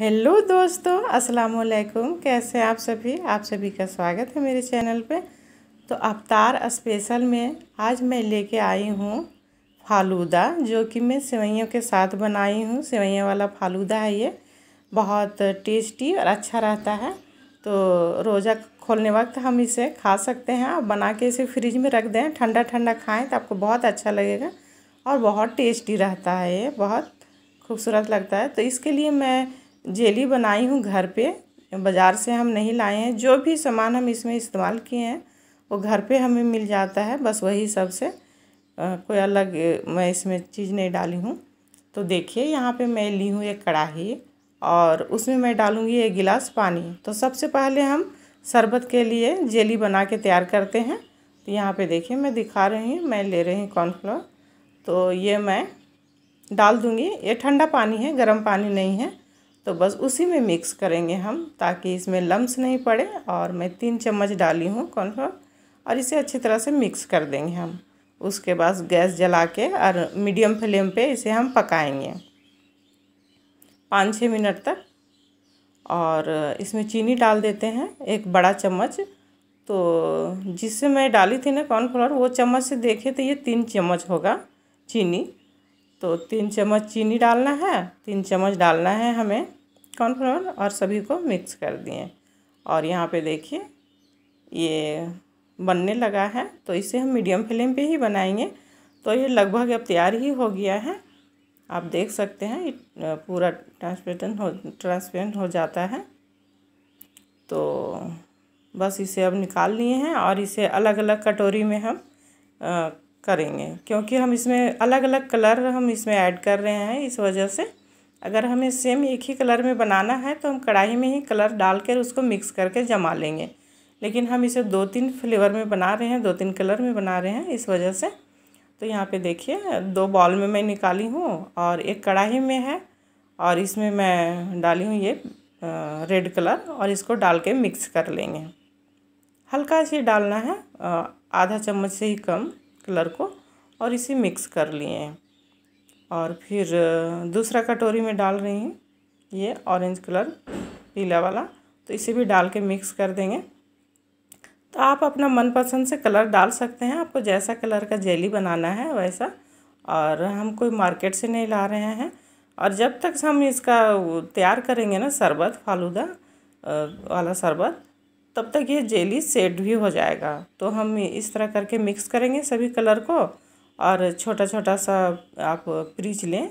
hello दोस्तों अस्सलाम वालेकुम कैसे आप सभी आप सभी का स्वागत है मेरे चैनल पे तो अवतार स्पेशल में आज मैं लेके आई हूँ फालूदा जो कि मैं सेवैयों के साथ बनाई हूँ सेवैयों वाला फालूदा है ये बहुत टेस्टी और अच्छा रहता है तो रोज़ा खोलने वक्त हम इसे खा सकते हैं और बना के इसे फ्रिज में रख दें ठंडा ठंडा खाएं तो आपको बहुत अच्छा लगेगा और बहुत टेस्टी रहता है ये बहुत खूबसूरत लगता है तो इसके लिए मैं जेली बनाई हूँ घर पे बाज़ार से हम नहीं लाए हैं जो भी सामान हम इसमें इस्तेमाल किए हैं वो घर पे हमें मिल जाता है बस वही सबसे कोई अलग मैं इसमें चीज़ नहीं डाली हूँ तो देखिए यहाँ पे मैं ली हूँ एक कढ़ाही और उसमें मैं डालूँगी एक गिलास पानी तो सबसे पहले हम शरबत के लिए जेली बना के तैयार करते हैं तो यहाँ पर देखिए मैं दिखा रही हूँ मैं ले रही हूँ कॉर्नफ्लोर तो ये मैं डाल दूँगी ये ठंडा पानी है गर्म पानी नहीं है तो बस उसी में मिक्स करेंगे हम ताकि इसमें लम्स नहीं पड़े और मैं तीन चम्मच डाली हूँ कॉर्नफ्लोर और इसे अच्छी तरह से मिक्स कर देंगे हम उसके बाद गैस जला के और मीडियम फ्लेम पे इसे हम पकाएंगे पाँच छः मिनट तक और इसमें चीनी डाल देते हैं एक बड़ा चम्मच तो जिससे मैं डाली थी ना कॉर्नफ्लोर वो चम्मच से देखे तो ये तीन चम्मच होगा चीनी तो तीन चम्मच चीनी डालना है तीन चम्मच डालना है हमें कॉर्नफ्लावर और सभी को मिक्स कर दिए और यहाँ पे देखिए ये बनने लगा है तो इसे हम मीडियम फ्लेम पे ही बनाएंगे तो ये लगभग अब तैयार ही हो गया है आप देख सकते हैं पूरा ट्रांसपेरेंट हो ट्रांसपेरेंट हो जाता है तो बस इसे अब निकाल लिए हैं और इसे अलग अलग कटोरी में हम करेंगे क्योंकि हम इसमें अलग अलग कलर हम इसमें ऐड कर रहे हैं इस वजह से अगर हमें सेम एक ही कलर में बनाना है तो हम कढ़ाई में ही कलर डाल कर उसको मिक्स करके जमा लेंगे लेकिन हम इसे दो तीन फ्लेवर में बना रहे हैं दो तीन कलर में बना रहे हैं इस वजह से तो यहाँ पे देखिए दो बॉल में मैं निकाली हूँ और एक कढ़ाई में है और इसमें मैं डाली हूँ ये रेड कलर और इसको डाल के मिक्स कर लेंगे हल्का से डालना है आधा चम्मच से ही कम कलर को और इसे मिक्स कर लिए हैं और फिर दूसरा कटोरी में डाल रही हूँ ये ऑरेंज कलर पीला वाला तो इसे भी डाल के मिक्स कर देंगे तो आप अपना मनपसंद से कलर डाल सकते हैं आपको जैसा कलर का जेली बनाना है वैसा और हम कोई मार्केट से नहीं ला रहे हैं और जब तक हम इसका तैयार करेंगे ना शरबत फालूदा वाला शरबत तब तक ये जेली सेट भी हो जाएगा तो हम इस तरह करके मिक्स करेंगे सभी कलर को और छोटा छोटा सा आप प्रीच लें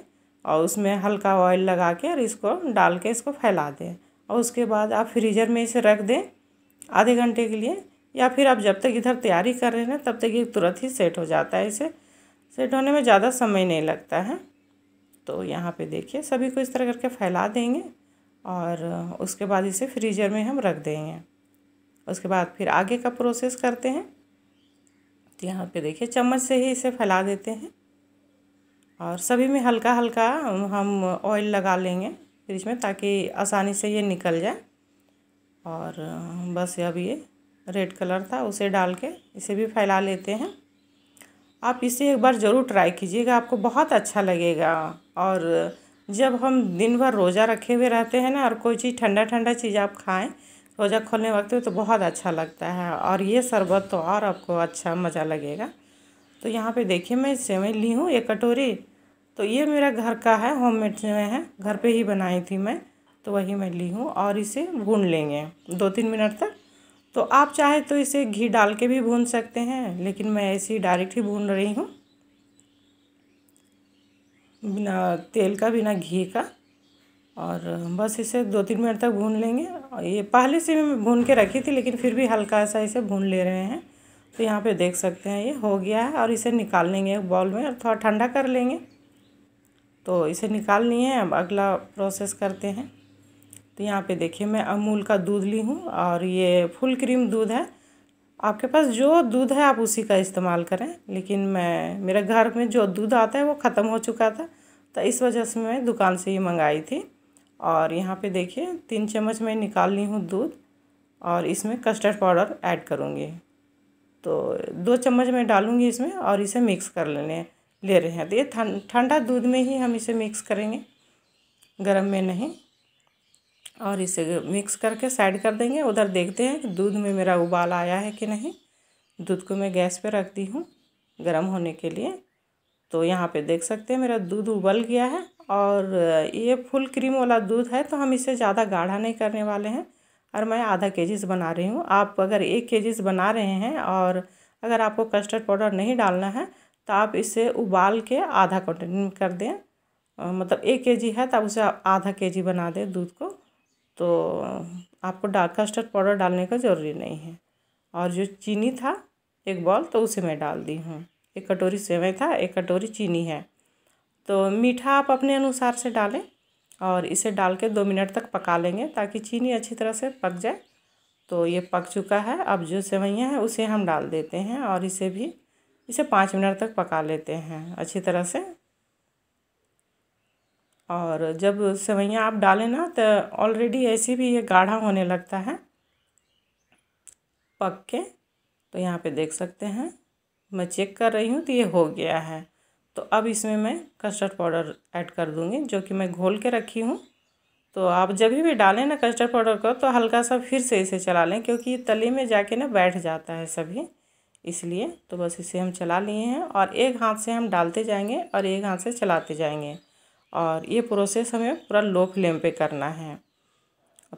और उसमें हल्का ऑयल लगा के और इसको डाल के इसको फैला दें और उसके बाद आप फ्रीजर में इसे रख दें आधे घंटे के लिए या फिर आप जब तक इधर तैयारी कर रहे हैं ना तब तक ये तुरंत ही सेट हो जाता है इसे सेट होने में ज़्यादा समय नहीं लगता है तो यहाँ पे देखिए सभी को इस तरह करके फैला देंगे और उसके बाद इसे फ्रीजर में हम रख देंगे उसके बाद फिर आगे का प्रोसेस करते हैं तो यहाँ पे देखिए चम्मच से ही इसे फैला देते हैं और सभी में हल्का हल्का हम ऑयल लगा लेंगे फ्रिज में ताकि आसानी से ये निकल जाए और बस अब ये रेड कलर था उसे डाल के इसे भी फैला लेते हैं आप इसे एक बार ज़रूर ट्राई कीजिएगा आपको बहुत अच्छा लगेगा और जब हम दिन भर रोज़ा रखे हुए रहते हैं ना और कोई चीज़ ठंडा ठंडा चीज़ आप खाएं रोज़ा खोलने वक्त तो बहुत अच्छा लगता है और ये शरबत तो और आपको अच्छा मज़ा लगेगा तो यहाँ पे देखिए मैं सेवई ली हूँ एक कटोरी तो ये मेरा घर का है होम मेड सेवई है घर पे ही बनाई थी मैं तो वही मैं ली हूँ और इसे भून लेंगे दो तीन मिनट तक तो आप चाहे तो इसे घी डाल के भी भून सकते हैं लेकिन मैं ऐसे ही डायरेक्ट ही भून रही हूँ बिना तेल का बिना घी का और बस इसे दो तीन मिनट तक भून लेंगे और ये पहले से मैं भून के रखी थी लेकिन फिर भी हल्का सा इसे भून ले रहे हैं तो यहाँ पे देख सकते हैं ये हो गया है और इसे निकाल लेंगे एक बॉल में और थोड़ा ठंडा कर लेंगे तो इसे निकाल लिए अब अगला प्रोसेस करते हैं तो यहाँ पे देखिए मैं अमूल का दूध ली हूँ और ये फुल क्रीम दूध है आपके पास जो दूध है आप उसी का इस्तेमाल करें लेकिन मैं मेरे घर में जो दूध आता है वो ख़त्म हो चुका था तो इस वजह से मैं दुकान से ही मंगाई थी और यहाँ पे देखिए तीन चम्मच मैं निकाल ली हूँ दूध और इसमें कस्टर्ड पाउडर ऐड करूँगी तो दो चम्मच मैं डालूँगी इसमें और इसे मिक्स कर लेने ले रहे हैं तो ये ठंडा दूध में ही हम इसे मिक्स करेंगे गर्म में नहीं और इसे मिक्स करके साइड कर देंगे उधर देखते हैं कि दूध में मेरा उबाल आया है कि नहीं दूध को मैं गैस पर रख दी हूँ गर्म होने के लिए तो यहाँ पे देख सकते हैं मेरा दूध उबल गया है और ये फुल क्रीम वाला दूध है तो हम इसे ज़्यादा गाढ़ा नहीं करने वाले हैं और मैं आधा के जीस बना रही हूँ आप अगर एक के से बना रहे हैं और अगर आपको कस्टर्ड पाउडर नहीं डालना है तो आप इसे उबाल के आधा कंटेन कर दें मतलब एक के जी है तो आप उसे आधा के जी बना दें दूध को तो आपको डा कस्टर्ड पाउडर डालने का ज़रूरी नहीं है और जो चीनी था एक बॉल तो उसे मैं डाल दी हूँ एक कटोरी सेवई था एक कटोरी चीनी है तो मीठा आप अपने अनुसार से डालें और इसे डाल के दो मिनट तक पका लेंगे ताकि चीनी अच्छी तरह से पक जाए तो ये पक चुका है अब जो सेवैयाँ हैं उसे हम डाल देते हैं और इसे भी इसे पाँच मिनट तक पका लेते हैं अच्छी तरह से और जब सेवैयाँ आप डालें ना तो ऑलरेडी ऐसे भी ये गाढ़ा होने लगता है पक के तो यहाँ पे देख सकते हैं मैं चेक कर रही हूँ तो ये हो गया है तो अब इसमें मैं कस्टर्ड पाउडर ऐड कर दूँगी जो कि मैं घोल के रखी हूँ तो आप जब भी डालें ना कस्टर्ड पाउडर को तो हल्का सा फिर से इसे चला लें क्योंकि तले में जाके ना बैठ जाता है सभी इसलिए तो बस इसे हम चला लिए हैं और एक हाथ से हम डालते जाएंगे और एक हाथ से चलाते जाएंगे और ये प्रोसेस हमें पूरा लो फ्लेम पे करना है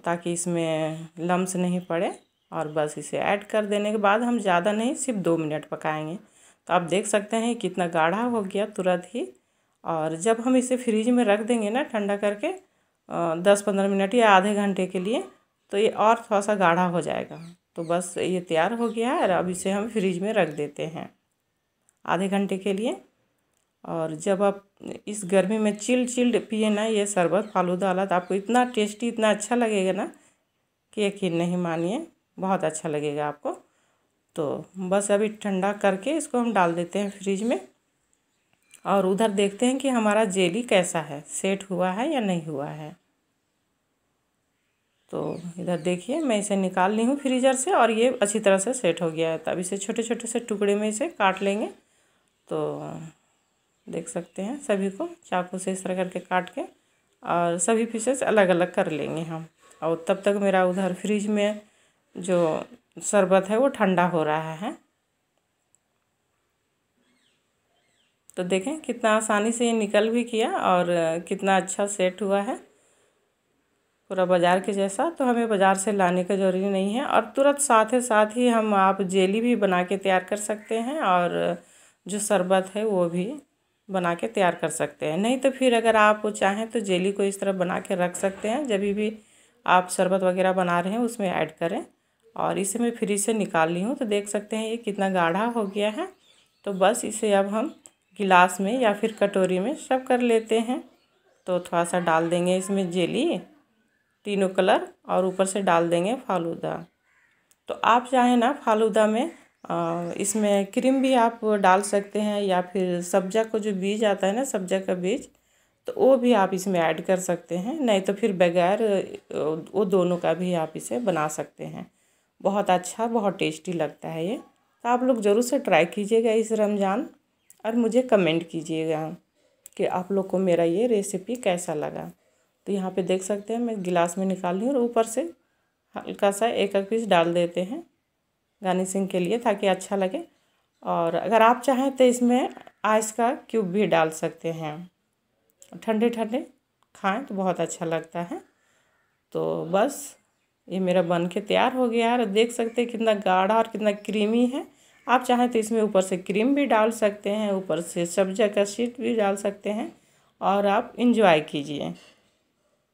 ताकि इसमें लम्स नहीं पड़े और बस इसे ऐड कर देने के बाद हम ज़्यादा नहीं सिर्फ दो मिनट पकाएंगे तो आप देख सकते हैं कितना गाढ़ा हो गया तुरंत ही और जब हम इसे फ्रिज में रख देंगे ना ठंडा करके दस पंद्रह मिनट या आधे घंटे के लिए तो ये और थोड़ा सा गाढ़ा हो जाएगा तो बस ये तैयार हो गया है और अब इसे हम फ्रिज में रख देते हैं आधे घंटे के लिए और जब आप इस गर्मी में चिल्ड चिल्ड पिए ना ये शरबत फालूदा वाला तो आपको इतना टेस्टी इतना अच्छा लगेगा ना कि यकीन नहीं मानिए बहुत अच्छा लगेगा आपको तो बस अभी ठंडा करके इसको हम डाल देते हैं फ्रिज में और उधर देखते हैं कि हमारा जेली कैसा है सेट हुआ है या नहीं हुआ है तो इधर देखिए मैं इसे निकाल ली हूँ फ्रीजर से और ये अच्छी तरह से सेट हो गया है तब इसे छोटे छोटे से टुकड़े में इसे काट लेंगे तो देख सकते हैं सभी को चाकू से इस तरह करके काट के और सभी पीसेस अलग अलग कर लेंगे हम और तब तक मेरा उधर फ्रिज में जो शरबत है वो ठंडा हो रहा है तो देखें कितना आसानी से ये निकल भी किया और कितना अच्छा सेट हुआ है पूरा बाज़ार के जैसा तो हमें बाज़ार से लाने का ज़रूरी नहीं है और तुरंत साथ ही साथ ही हम आप जेली भी बना के तैयार कर सकते हैं और जो शरबत है वो भी बना के तैयार कर सकते हैं नहीं तो फिर अगर आप चाहें तो जेली को इस तरह बना के रख सकते हैं जब भी आप शरबत वगैरह बना रहे हैं उसमें ऐड करें और इसे मैं फ्री से निकाल ली हूँ तो देख सकते हैं ये कितना गाढ़ा हो गया है तो बस इसे अब हम गिलास में या फिर कटोरी में सब कर लेते हैं तो थोड़ा सा डाल देंगे इसमें जेली तीनों कलर और ऊपर से डाल देंगे फालूदा तो आप चाहें ना फालूदा में आ, इसमें क्रीम भी आप डाल सकते हैं या फिर सब्जा को जो बीज आता है ना सब्जा का बीज तो वो भी आप इसमें ऐड कर सकते हैं नहीं तो फिर बगैर वो दोनों का भी आप इसे बना सकते हैं बहुत अच्छा बहुत टेस्टी लगता है ये तो आप लोग ज़रूर से ट्राई कीजिएगा इस रमज़ान और मुझे कमेंट कीजिएगा कि आप लोग को मेरा ये रेसिपी कैसा लगा तो यहाँ पे देख सकते हैं मैं गिलास में निकाल ली और ऊपर से हल्का सा एक एक पीस डाल देते हैं गार्निशिंग के लिए ताकि अच्छा लगे और अगर आप चाहें तो इसमें आइस का क्यूब भी डाल सकते हैं ठंडे ठंडे खाएं तो बहुत अच्छा लगता है तो बस ये मेरा बन के तैयार हो गया और देख सकते हैं कितना गाढ़ा और कितना क्रीमी है आप चाहें तो इसमें ऊपर से क्रीम भी डाल सकते हैं ऊपर से सब्जा का सीट भी डाल सकते हैं और आप इंजॉय कीजिए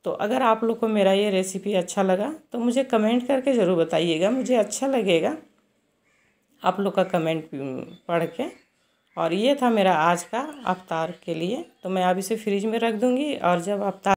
तो अगर आप लोग को मेरा ये रेसिपी अच्छा लगा तो मुझे कमेंट करके ज़रूर बताइएगा मुझे अच्छा लगेगा आप लोग का कमेंट पढ़ के और ये था मेरा आज का अवतार के लिए तो मैं अब इसे फ्रिज में रख दूँगी और जब अवतार